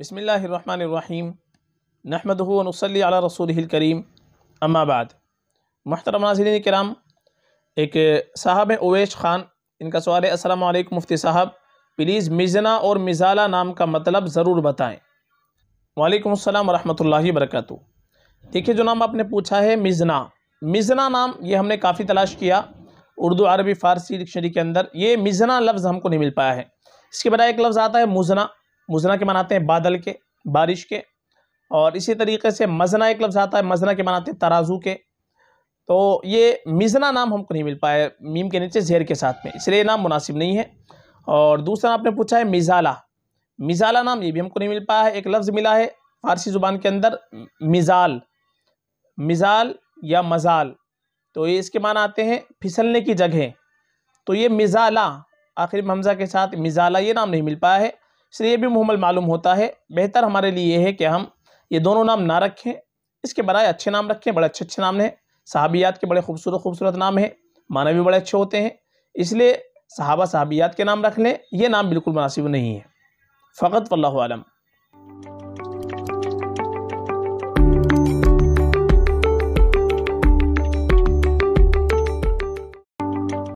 بسم اللہ الرحمن الرحیم نحمد و نصلی علی علیہ رسول اما بعد محترم ناظرین کرام ایک صاحب اویش خان ان کا سوال ہے السلام علیکم مفتی صاحب پلیز مزنا اور مزالہ نام کا مطلب ضرور بتائیں وعلیکم السلام ورحمۃ اللہ وبرکاتہ دیکھیے جو نام آپ نے پوچھا ہے مزنا مزنا نام یہ ہم نے کافی تلاش کیا اردو عربی فارسی ڈکشنری کے اندر یہ مزنا لفظ ہم کو نہیں مل پایا ہے اس کے بجائے ایک لفظ آتا ہے مزنا مزنہ کے مناتے ہیں بادل کے بارش کے اور اسی طریقے سے مزنا ایک لفظ آتا ہے مزنا کے مناتے ہیں ترازو کے تو یہ مزنا نام ہم کو نہیں مل پایا میم کے نیچے زہر کے ساتھ میں اس لیے نام مناسب نہیں ہے اور دوسرا آپ نے پوچھا ہے مزالہ مزالہ نام یہ بھی ہم کو نہیں مل پایا ہے ایک لفظ ملا ہے فارسی زبان کے اندر مزال مزال یا مزال تو یہ اس کے معنی آتے ہیں پھسلنے کی جگہیں تو یہ مزالہ آخری حمزہ کے ساتھ مزالہ یہ نام نہیں مل پایا ہے اس لیے بھی محمل معلوم ہوتا ہے بہتر ہمارے لیے یہ ہے کہ ہم یہ دونوں نام نہ رکھیں اس کے برائے اچھے نام رکھیں بڑے اچھے اچھے نام ہیں صحابیات کے بڑے خوبصورت خوبصورت نام ہیں معنی بھی بڑے اچھے ہوتے ہیں اس لیے صحابہ صحابیات کے نام رکھ لیں یہ نام بالکل مناسب نہیں ہے فقط واللہ عالم